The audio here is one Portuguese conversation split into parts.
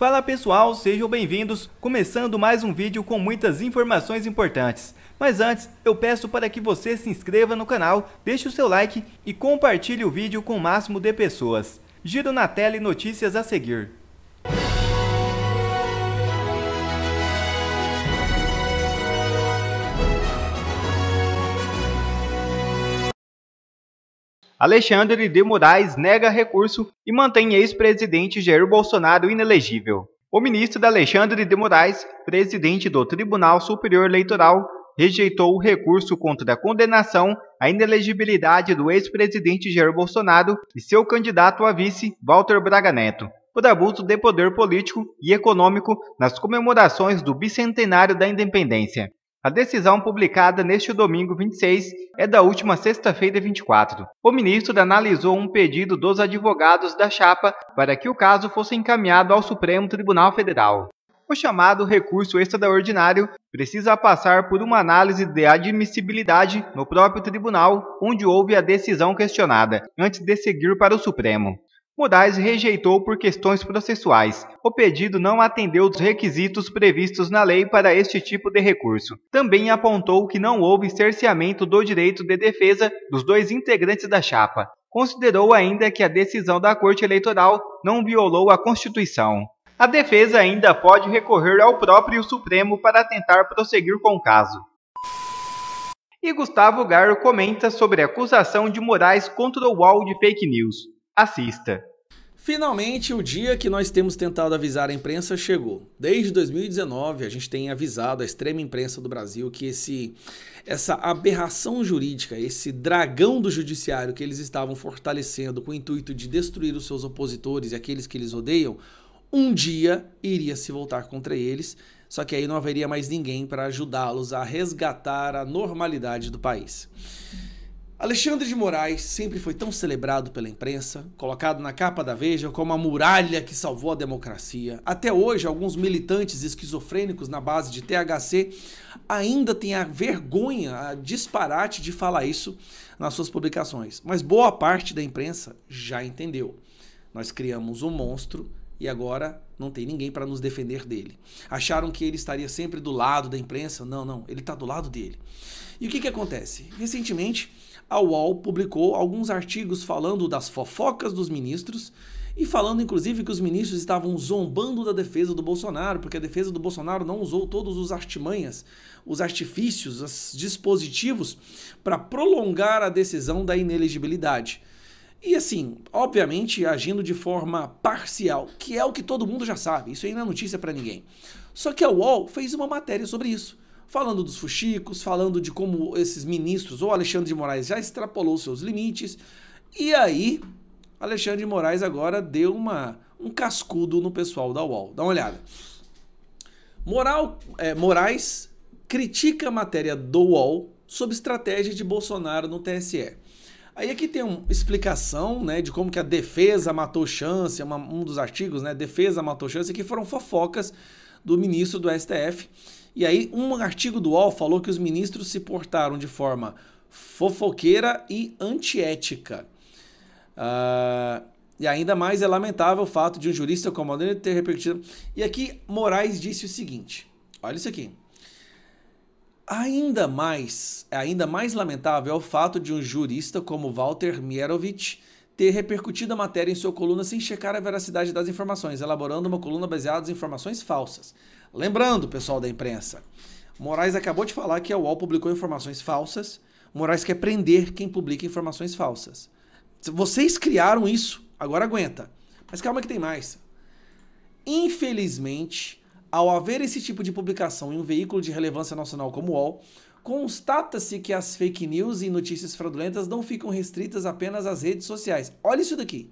Fala pessoal, sejam bem-vindos, começando mais um vídeo com muitas informações importantes. Mas antes, eu peço para que você se inscreva no canal, deixe o seu like e compartilhe o vídeo com o máximo de pessoas. Giro na tela e notícias a seguir. Alexandre de Moraes nega recurso e mantém ex-presidente Jair Bolsonaro inelegível. O ministro Alexandre de Moraes, presidente do Tribunal Superior Eleitoral, rejeitou o recurso contra a condenação à inelegibilidade do ex-presidente Jair Bolsonaro e seu candidato a vice, Walter Braga Neto, por abuso de poder político e econômico nas comemorações do bicentenário da independência. A decisão publicada neste domingo 26 é da última sexta-feira 24. O ministro analisou um pedido dos advogados da chapa para que o caso fosse encaminhado ao Supremo Tribunal Federal. O chamado recurso extraordinário precisa passar por uma análise de admissibilidade no próprio tribunal, onde houve a decisão questionada, antes de seguir para o Supremo. Moraes rejeitou por questões processuais. O pedido não atendeu os requisitos previstos na lei para este tipo de recurso. Também apontou que não houve cerceamento do direito de defesa dos dois integrantes da chapa. Considerou ainda que a decisão da Corte Eleitoral não violou a Constituição. A defesa ainda pode recorrer ao próprio Supremo para tentar prosseguir com o caso e Gustavo Garo comenta sobre a acusação de Moraes contra o UOL de fake news. Assista. Finalmente, o dia que nós temos tentado avisar a imprensa chegou. Desde 2019, a gente tem avisado a extrema imprensa do Brasil que esse, essa aberração jurídica, esse dragão do judiciário que eles estavam fortalecendo com o intuito de destruir os seus opositores e aqueles que eles odeiam, um dia iria se voltar contra eles, só que aí não haveria mais ninguém para ajudá-los a resgatar a normalidade do país. Alexandre de Moraes sempre foi tão celebrado pela imprensa, colocado na capa da Veja como a muralha que salvou a democracia. Até hoje, alguns militantes esquizofrênicos na base de THC ainda têm a vergonha, a disparate de falar isso nas suas publicações. Mas boa parte da imprensa já entendeu. Nós criamos um monstro e agora não tem ninguém para nos defender dele. Acharam que ele estaria sempre do lado da imprensa? Não, não, ele está do lado dele. E o que, que acontece? Recentemente a UOL publicou alguns artigos falando das fofocas dos ministros e falando inclusive que os ministros estavam zombando da defesa do Bolsonaro, porque a defesa do Bolsonaro não usou todos os artimanhas, os artifícios, os dispositivos para prolongar a decisão da inelegibilidade. E assim, obviamente agindo de forma parcial, que é o que todo mundo já sabe, isso aí não é notícia para ninguém. Só que a UOL fez uma matéria sobre isso falando dos fuxicos, falando de como esses ministros ou Alexandre de Moraes já extrapolou seus limites. E aí, Alexandre de Moraes agora deu uma, um cascudo no pessoal da UOL. Dá uma olhada. Moral, é, Moraes critica a matéria do UOL sobre estratégia de Bolsonaro no TSE. Aí aqui tem uma explicação, né, de como que a defesa matou chance, uma, um dos artigos, né, defesa matou chance, que foram fofocas do ministro do STF e aí, um artigo do UOL falou que os ministros se portaram de forma fofoqueira e antiética. Uh, e ainda mais é lamentável o fato de um jurista como comandante ter repetido. E aqui Moraes disse o seguinte: olha isso aqui. Ainda mais, ainda mais lamentável é o fato de um jurista como Walter Mierowicz ter repercutido a matéria em sua coluna sem checar a veracidade das informações, elaborando uma coluna baseada em informações falsas. Lembrando, pessoal da imprensa, Moraes acabou de falar que a UOL publicou informações falsas. Moraes quer prender quem publica informações falsas. Vocês criaram isso, agora aguenta. Mas calma que tem mais. Infelizmente, ao haver esse tipo de publicação em um veículo de relevância nacional como o UOL, constata-se que as fake news e notícias fraudulentas não ficam restritas apenas às redes sociais. Olha isso daqui.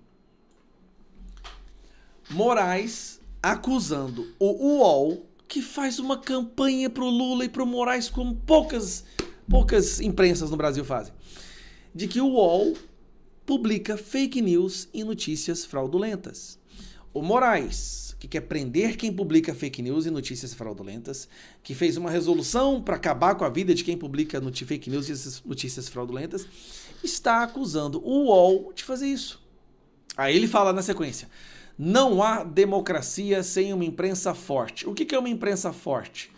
Moraes acusando o UOL que faz uma campanha pro Lula e pro Moraes como poucas, poucas imprensas no Brasil fazem. De que o UOL publica fake news e notícias fraudulentas. O Moraes, que quer prender quem publica fake news e notícias fraudulentas, que fez uma resolução para acabar com a vida de quem publica fake news e notícias fraudulentas, está acusando o UOL de fazer isso. Aí ele fala na sequência: não há democracia sem uma imprensa forte. O que é uma imprensa forte?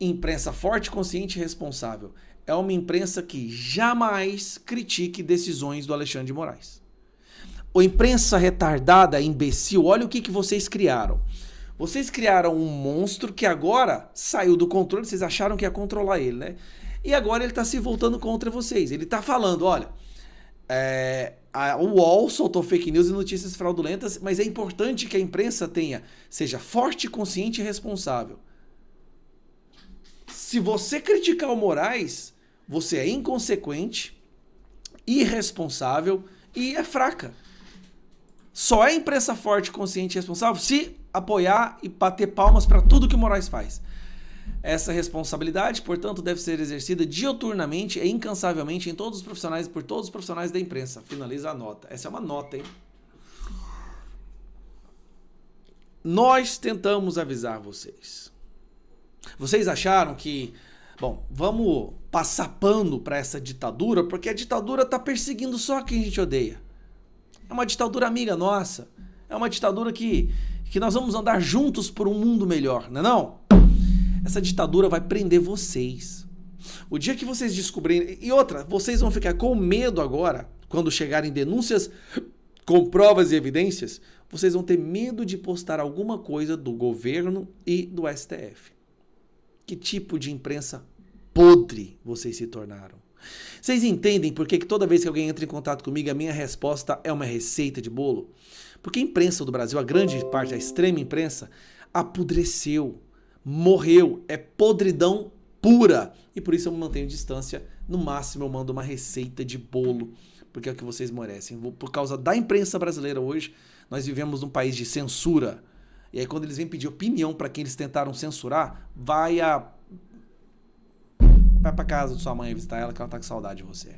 Imprensa forte, consciente e responsável. É uma imprensa que jamais critique decisões do Alexandre de Moraes. O imprensa retardada, imbecil, olha o que, que vocês criaram. Vocês criaram um monstro que agora saiu do controle, vocês acharam que ia controlar ele, né? E agora ele está se voltando contra vocês. Ele está falando: olha, é, a UOL soltou fake news e notícias fraudulentas, mas é importante que a imprensa tenha, seja forte, consciente e responsável. Se você criticar o Moraes, você é inconsequente, irresponsável e é fraca. Só é imprensa forte, consciente e responsável se apoiar e bater palmas para tudo que o Moraes faz. Essa responsabilidade, portanto, deve ser exercida dioturnamente e incansavelmente em todos os profissionais por todos os profissionais da imprensa. Finaliza a nota. Essa é uma nota, hein? Nós tentamos avisar vocês. Vocês acharam que, bom, vamos passar pano para essa ditadura, porque a ditadura tá perseguindo só quem a gente odeia. É uma ditadura amiga nossa. É uma ditadura que que nós vamos andar juntos por um mundo melhor, não é não? Essa ditadura vai prender vocês. O dia que vocês descobrirem. E outra, vocês vão ficar com medo agora, quando chegarem denúncias com provas e evidências, vocês vão ter medo de postar alguma coisa do governo e do STF. Que tipo de imprensa podre vocês se tornaram? Vocês entendem por que, que toda vez que alguém entra em contato comigo, a minha resposta é uma receita de bolo? Porque a imprensa do Brasil, a grande parte, a extrema imprensa, apodreceu morreu, é podridão pura. E por isso eu mantenho distância, no máximo eu mando uma receita de bolo, porque é o que vocês merecem. Por causa da imprensa brasileira hoje, nós vivemos num país de censura. E aí quando eles vêm pedir opinião para quem eles tentaram censurar, vai a vai para casa de sua mãe visitar ela que ela tá com saudade de você.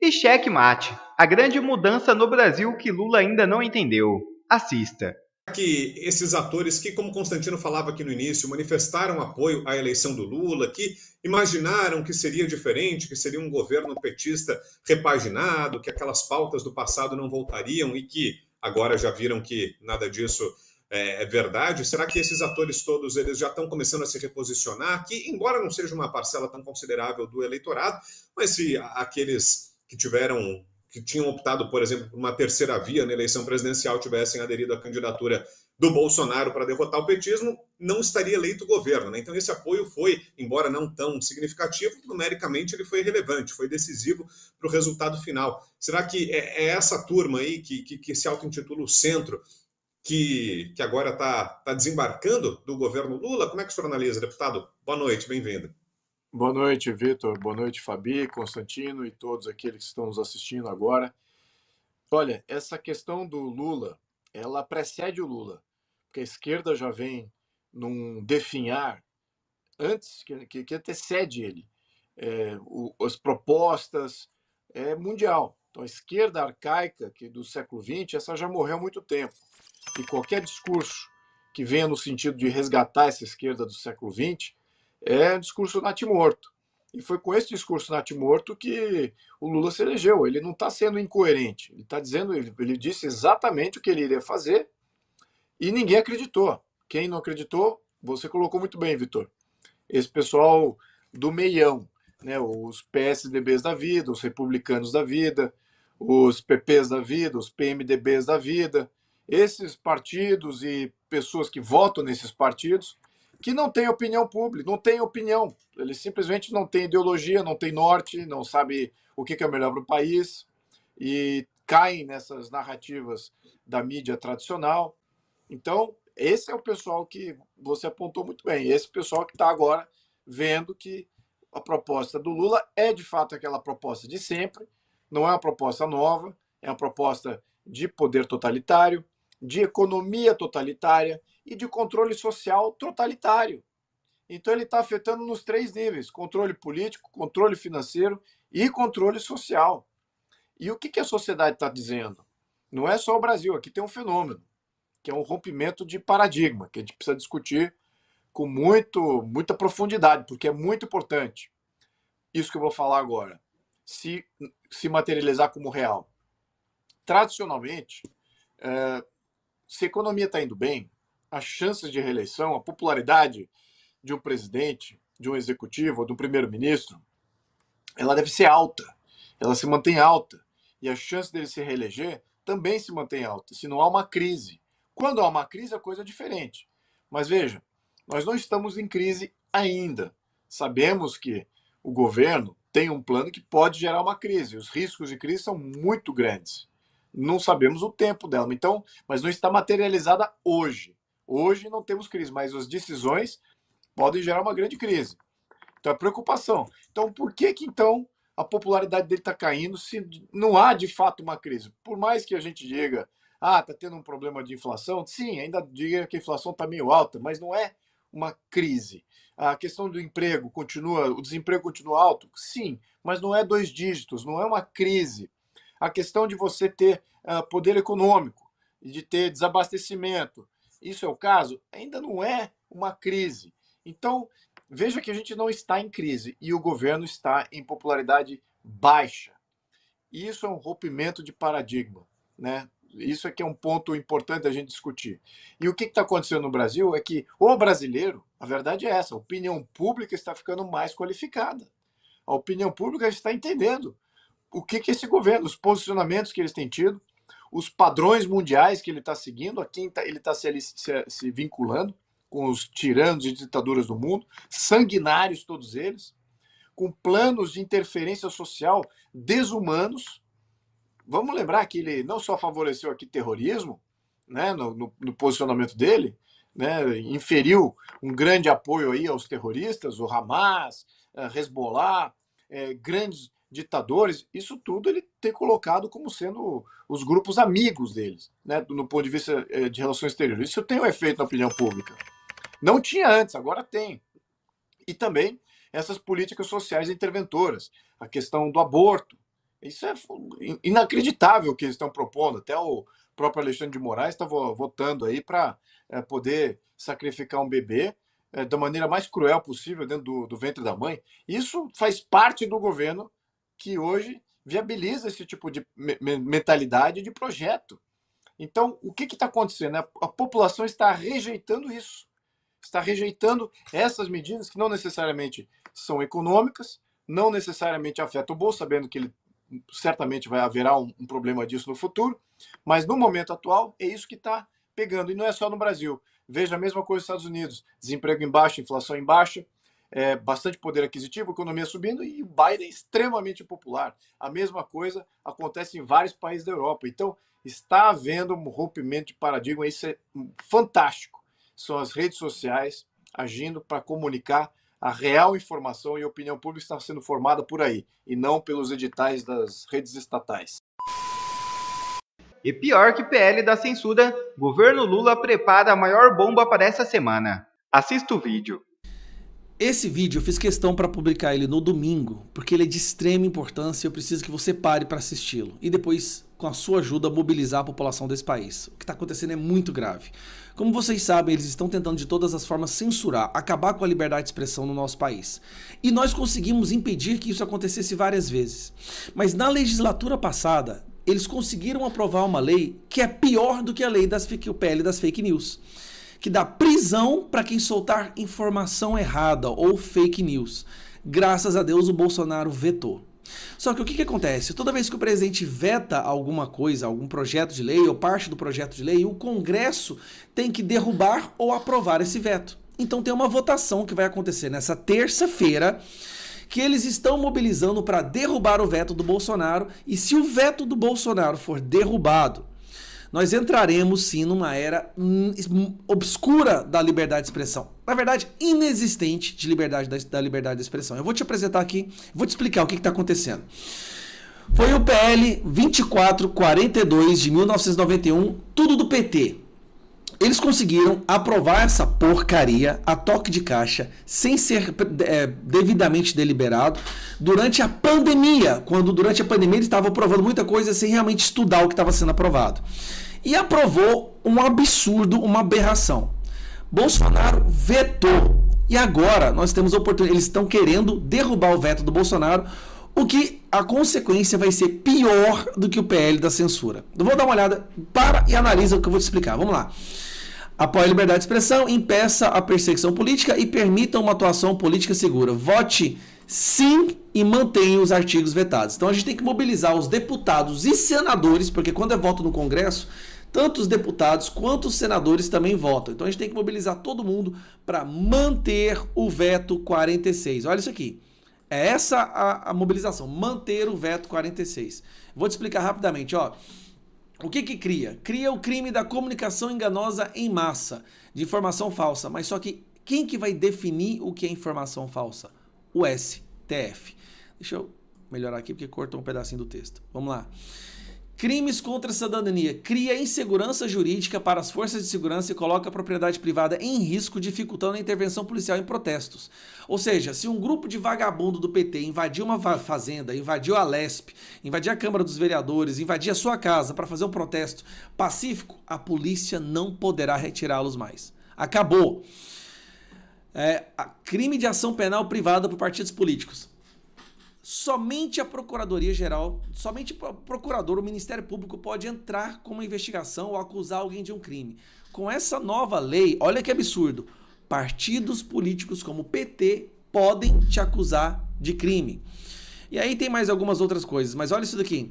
E cheque mate, a grande mudança no Brasil que Lula ainda não entendeu. Assista que esses atores que, como Constantino falava aqui no início, manifestaram apoio à eleição do Lula, que imaginaram que seria diferente, que seria um governo petista repaginado, que aquelas pautas do passado não voltariam e que agora já viram que nada disso é, é verdade? Será que esses atores todos eles já estão começando a se reposicionar? Que, embora não seja uma parcela tão considerável do eleitorado, mas se aqueles que tiveram que tinham optado, por exemplo, por uma terceira via na eleição presidencial, tivessem aderido à candidatura do Bolsonaro para derrotar o petismo, não estaria eleito o governo. Né? Então, esse apoio foi, embora não tão significativo, numericamente ele foi relevante, foi decisivo para o resultado final. Será que é, é, essa turma aí que, que, que se auto-intitula o centro? Que, que agora está tá desembarcando do governo Lula? Como é que o senhor analisa, deputado? Boa noite, bem-vindo. Boa noite, Vitor. Boa noite, Fabi, Constantino e todos aqueles que estão nos assistindo agora. Olha, essa questão do Lula, ela precede o Lula, porque a esquerda já vem num definhar antes, que, que, que antecede ele. É, o, as propostas é mundial. Então, a esquerda arcaica que é do século XX, essa já morreu há muito tempo. E qualquer discurso que venha no sentido de resgatar essa esquerda do século XX é discurso natimorto. E foi com esse discurso natimorto que o Lula se elegeu. Ele não está sendo incoerente. Ele está dizendo, ele disse exatamente o que ele iria fazer e ninguém acreditou. Quem não acreditou, você colocou muito bem, Vitor. Esse pessoal do meião, né? os PSDBs da vida, os republicanos da vida, os PPs da vida, os PMDBs da vida, esses partidos e pessoas que votam nesses partidos que não tem opinião pública, não tem opinião. Ele simplesmente não tem ideologia, não tem norte, não sabe o que é melhor para o país e caem nessas narrativas da mídia tradicional. Então, esse é o pessoal que você apontou muito bem, esse pessoal que está agora vendo que a proposta do Lula é de fato aquela proposta de sempre, não é uma proposta nova, é uma proposta de poder totalitário, de economia totalitária e de controle social totalitário. Então, ele está afetando nos três níveis: controle político, controle financeiro e controle social. E o que, que a sociedade está dizendo? Não é só o Brasil, aqui tem um fenômeno, que é um rompimento de paradigma, que a gente precisa discutir com muito, muita profundidade, porque é muito importante isso que eu vou falar agora, se, se materializar como real. Tradicionalmente, eh, se a economia está indo bem, as chances de reeleição, a popularidade de um presidente, de um executivo ou de um primeiro-ministro, ela deve ser alta. Ela se mantém alta. E a chance dele se reeleger também se mantém alta, se não há uma crise. Quando há uma crise, a coisa é diferente. Mas veja, nós não estamos em crise ainda. Sabemos que o governo tem um plano que pode gerar uma crise. Os riscos de crise são muito grandes não sabemos o tempo dela. Então, mas não está materializada hoje. Hoje não temos crise, mas as decisões podem gerar uma grande crise. Então é preocupação. Então por que que então a popularidade dele está caindo se não há de fato uma crise? Por mais que a gente diga, ah, está tendo um problema de inflação, sim, ainda diga que a inflação está meio alta, mas não é uma crise. A questão do emprego continua, o desemprego continua alto, sim, mas não é dois dígitos, não é uma crise a questão de você ter uh, poder econômico, de ter desabastecimento. Isso é o caso? Ainda não é uma crise. Então, veja que a gente não está em crise e o governo está em popularidade baixa. Isso é um rompimento de paradigma, né? Isso aqui é, é um ponto importante a gente discutir. E o que está acontecendo no Brasil é que o brasileiro, a verdade é essa, a opinião pública está ficando mais qualificada. A opinião pública está entendendo o que, que esse governo, os posicionamentos que eles têm tido, os padrões mundiais que ele está seguindo, a quem tá, ele está se, se, se vinculando com os tiranos e ditaduras do mundo, sanguinários todos eles, com planos de interferência social desumanos. Vamos lembrar que ele não só favoreceu aqui terrorismo, né, no, no, no posicionamento dele, né, inferiu um grande apoio aí aos terroristas, o Hamas, eh, Hezbollah, é, grandes ditadores, isso tudo ele ter colocado como sendo os grupos amigos deles, né, no ponto de vista eh, de relações exteriores. Isso tem um efeito na opinião pública. Não tinha antes, agora tem. E também essas políticas sociais interventoras, a questão do aborto. Isso é inacreditável o que eles estão propondo. Até o próprio Alexandre de Moraes está votando aí para eh, poder sacrificar um bebê eh, da maneira mais cruel possível dentro do, do ventre da mãe. Isso faz parte do governo que hoje viabiliza esse tipo de mentalidade de projeto. Então, o que está acontecendo? A população está rejeitando isso, está rejeitando essas medidas que não necessariamente são econômicas, não necessariamente afetam o bolso, sabendo que ele certamente vai haverá um, um problema disso no futuro, mas no momento atual é isso que está pegando, e não é só no Brasil. Veja a mesma coisa nos Estados Unidos: desemprego em baixa, inflação em baixa, é, bastante poder aquisitivo, economia subindo e o Biden é extremamente popular. A mesma coisa acontece em vários países da Europa. Então, está havendo um rompimento de paradigma, isso é fantástico. São as redes sociais agindo para comunicar a real informação e a opinião pública está sendo formada por aí, e não pelos editais das redes estatais. E pior que PL da censura, governo Lula prepara a maior bomba para essa semana. Assista o vídeo. Esse vídeo eu fiz questão para publicar ele no domingo, porque ele é de extrema importância e eu preciso que você pare para assisti-lo. E depois, com a sua ajuda, mobilizar a população desse país. O que está acontecendo é muito grave. Como vocês sabem, eles estão tentando de todas as formas censurar, acabar com a liberdade de expressão no nosso país. E nós conseguimos impedir que isso acontecesse várias vezes. Mas na legislatura passada, eles conseguiram aprovar uma lei que é pior do que a lei das fake, o PL das fake news que dá prisão para quem soltar informação errada ou fake news. Graças a Deus o Bolsonaro vetou. Só que o que, que acontece? Toda vez que o presidente veta alguma coisa, algum projeto de lei ou parte do projeto de lei, o Congresso tem que derrubar ou aprovar esse veto. Então tem uma votação que vai acontecer nessa terça-feira que eles estão mobilizando para derrubar o veto do Bolsonaro. E se o veto do Bolsonaro for derrubado, nós entraremos sim numa era hum, hum, obscura da liberdade de expressão. Na verdade, inexistente de liberdade da, da liberdade de expressão. Eu vou te apresentar aqui, vou te explicar o que está acontecendo. Foi o PL 2442 de 1991, tudo do PT. Eles conseguiram aprovar essa porcaria a toque de caixa, sem ser é, devidamente deliberado, durante a pandemia, quando durante a pandemia eles estavam aprovando muita coisa sem realmente estudar o que estava sendo aprovado e aprovou um absurdo, uma aberração. Bolsonaro vetou. E agora nós temos a oportunidade. Eles estão querendo derrubar o veto do Bolsonaro, o que a consequência vai ser pior do que o PL da censura. Eu vou dar uma olhada, para e analisa o que eu vou te explicar. Vamos lá. Apoie a liberdade de expressão, impeça a perseguição política e permita uma atuação política segura. Vote sim e mantenha os artigos vetados. Então a gente tem que mobilizar os deputados e senadores, porque quando é voto no Congresso, tanto os deputados quanto os senadores também votam. Então a gente tem que mobilizar todo mundo para manter o veto 46. Olha isso aqui. É essa a, a, mobilização, manter o veto 46. Vou te explicar rapidamente, ó. O que que cria? Cria o crime da comunicação enganosa em massa, de informação falsa, mas só que quem que vai definir o que é informação falsa? O STF. Deixa eu melhorar aqui porque cortou um pedacinho do texto. Vamos lá. Crimes contra a cidadania. Cria insegurança jurídica para as forças de segurança e coloca a propriedade privada em risco, dificultando a intervenção policial em protestos. Ou seja, se um grupo de vagabundo do PT invadiu uma fazenda, invadiu a Lesp, invadiu a Câmara dos Vereadores, invadiu a sua casa para fazer um protesto pacífico, a polícia não poderá retirá-los mais. Acabou. É, crime de ação penal privada por partidos políticos somente a Procuradoria Geral, somente o procurador, o Ministério Público pode entrar com uma investigação ou acusar alguém de um crime. Com essa nova lei, olha que absurdo, partidos políticos como o PT podem te acusar de crime. E aí tem mais algumas outras coisas, mas olha isso daqui.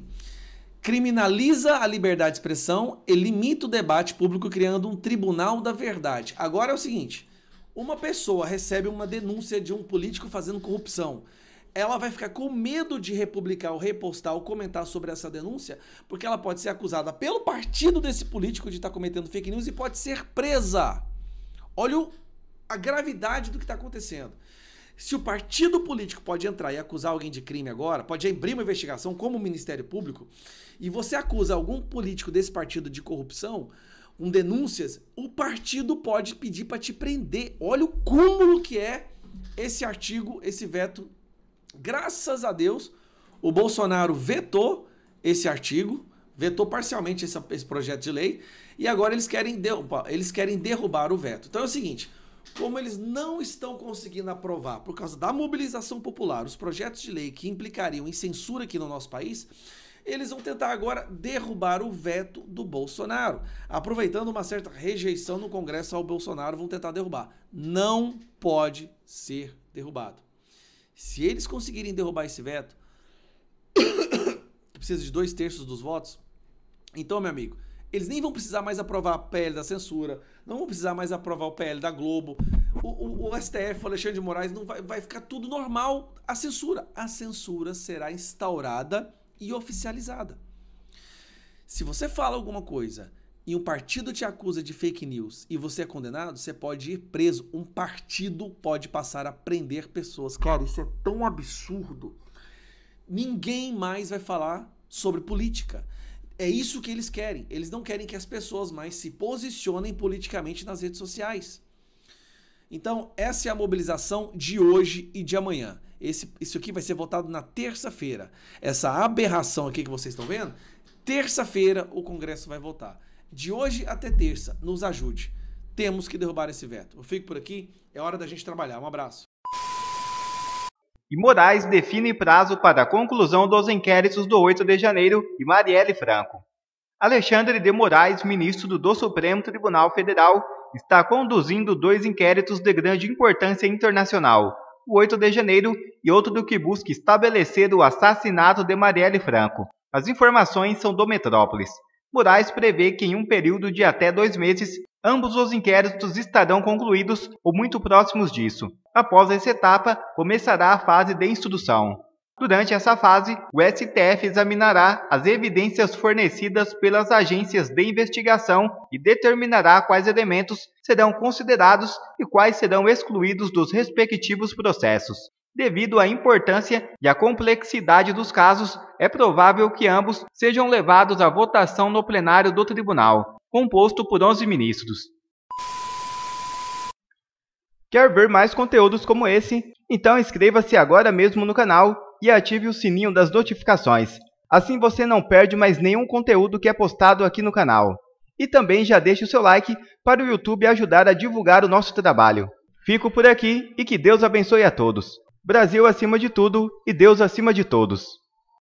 Criminaliza a liberdade de expressão e limita o debate público criando um tribunal da verdade. Agora é o seguinte, uma pessoa recebe uma denúncia de um político fazendo corrupção ela vai ficar com medo de republicar ou repostar ou comentar sobre essa denúncia, porque ela pode ser acusada pelo partido desse político de estar tá cometendo fake news e pode ser presa. Olha a gravidade do que está acontecendo. Se o partido político pode entrar e acusar alguém de crime agora, pode abrir uma investigação como o Ministério Público, e você acusa algum político desse partido de corrupção, com denúncias, o partido pode pedir para te prender. Olha o cúmulo que é esse artigo, esse veto Graças a Deus, o Bolsonaro vetou esse artigo, vetou parcialmente esse, esse projeto de lei, e agora eles querem, derrubar, eles querem derrubar o veto. Então é o seguinte: como eles não estão conseguindo aprovar, por causa da mobilização popular, os projetos de lei que implicariam em censura aqui no nosso país, eles vão tentar agora derrubar o veto do Bolsonaro. Aproveitando uma certa rejeição no Congresso ao Bolsonaro, vão tentar derrubar. Não pode ser derrubado. Se eles conseguirem derrubar esse veto, que precisa de dois terços dos votos, então, meu amigo, eles nem vão precisar mais aprovar a PL da censura, não vão precisar mais aprovar o PL da Globo. O, o, o STF, o Alexandre de Moraes, não vai, vai ficar tudo normal a censura. A censura será instaurada e oficializada. Se você fala alguma coisa e um partido te acusa de fake news e você é condenado, você pode ir preso. Um partido pode passar a prender pessoas. Cara, isso é tão absurdo. Ninguém mais vai falar sobre política. É isso que eles querem. Eles não querem que as pessoas mais se posicionem politicamente nas redes sociais. Então, essa é a mobilização de hoje e de amanhã. Esse, isso aqui vai ser votado na terça-feira. Essa aberração aqui que vocês estão vendo, terça-feira o Congresso vai votar de hoje até terça. Nos ajude. Temos que derrubar esse veto. Eu fico por aqui, é hora da gente trabalhar. Um abraço. E Moraes define prazo para a conclusão dos inquéritos do 8 de janeiro e Marielle Franco. Alexandre de Moraes, ministro do Supremo Tribunal Federal, está conduzindo dois inquéritos de grande importância internacional, o 8 de janeiro e outro do que busca estabelecer o assassinato de Marielle Franco. As informações são do Metrópolis. Moraes prevê que em um período de até dois meses, ambos os inquéritos estarão concluídos ou muito próximos disso. Após essa etapa, começará a fase de instrução. Durante essa fase, o STF examinará as evidências fornecidas pelas agências de investigação e determinará quais elementos serão considerados e quais serão excluídos dos respectivos processos. Devido à importância e à complexidade dos casos, é provável que ambos sejam levados à votação no plenário do tribunal, composto por 11 ministros. Quer ver mais conteúdos como esse? Então inscreva-se agora mesmo no canal e ative o sininho das notificações. Assim você não perde mais nenhum conteúdo que é postado aqui no canal. E também já deixe o seu like para o YouTube ajudar a divulgar o nosso trabalho. Fico por aqui e que Deus abençoe a todos. Brasil acima de tudo e Deus acima de todos.